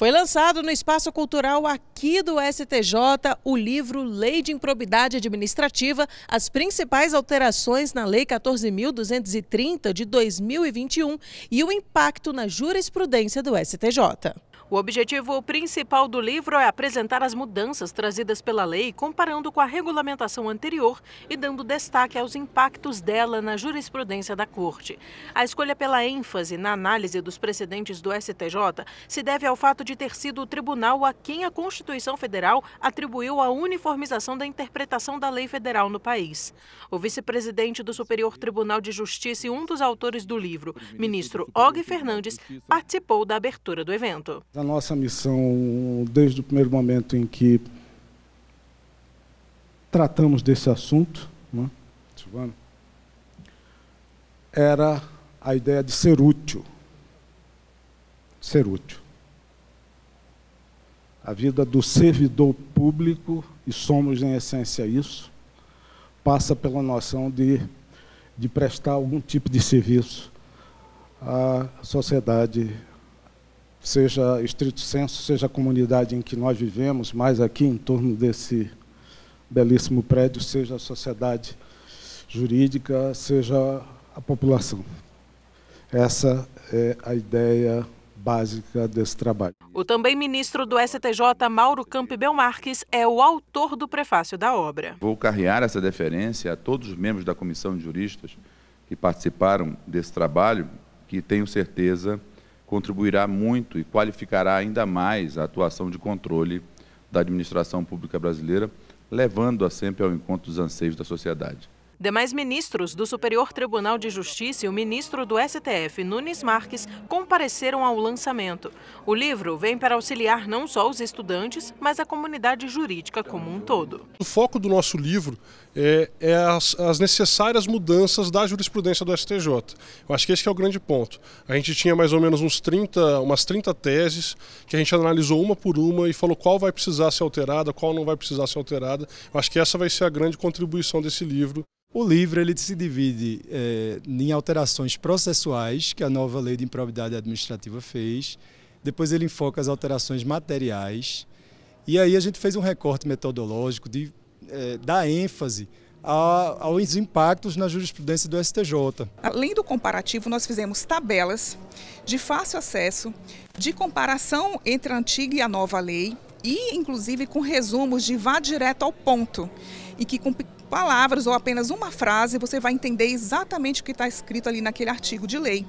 Foi lançado no Espaço Cultural aqui do STJ o livro Lei de Improbidade Administrativa, as principais alterações na Lei 14.230 de 2021 e o impacto na jurisprudência do STJ. O objetivo principal do livro é apresentar as mudanças trazidas pela lei, comparando com a regulamentação anterior e dando destaque aos impactos dela na jurisprudência da Corte. A escolha pela ênfase na análise dos precedentes do STJ se deve ao fato de ter sido o tribunal a quem a Constituição Federal atribuiu a uniformização da interpretação da lei federal no país. O vice-presidente do Superior Tribunal de Justiça e um dos autores do livro, ministro Og Fernandes, participou da abertura do evento da nossa missão desde o primeiro momento em que tratamos desse assunto, né, Silvano, era a ideia de ser útil. Ser útil. A vida do servidor público, e somos em essência isso, passa pela noção de, de prestar algum tipo de serviço à sociedade seja estrito senso, seja a comunidade em que nós vivemos, mais aqui em torno desse belíssimo prédio, seja a sociedade jurídica, seja a população. Essa é a ideia básica desse trabalho. O também ministro do STJ, Mauro Campbell Marques, é o autor do prefácio da obra. Vou carrear essa deferência a todos os membros da comissão de juristas que participaram desse trabalho, que tenho certeza contribuirá muito e qualificará ainda mais a atuação de controle da administração pública brasileira, levando-a sempre ao encontro dos anseios da sociedade. Demais ministros do Superior Tribunal de Justiça e o ministro do STF, Nunes Marques, compareceram ao lançamento. O livro vem para auxiliar não só os estudantes, mas a comunidade jurídica como um todo. O foco do nosso livro é, é as, as, necessárias mudanças da jurisprudência do STJ. Eu acho que esse que é o grande ponto. A gente tinha mais ou menos uns 30, umas 30 teses que a gente analisou uma por uma e falou qual vai precisar ser alterada, qual não vai precisar ser alterada. Eu acho que essa vai ser a grande contribuição desse livro. O livro ele se divide é, em alterações processuais que a nova lei de improbidade administrativa fez. Depois ele enfoca as alterações materiais. E aí a gente fez um recorte metodológico de é, dar ênfase a, aos impactos na jurisprudência do STJ. Além do comparativo, nós fizemos tabelas de fácil acesso, de comparação entre a antiga e a nova lei e, inclusive, com resumos de vá direto ao ponto e que palavras ou apenas uma frase, você vai entender exatamente o que está escrito ali naquele artigo de lei.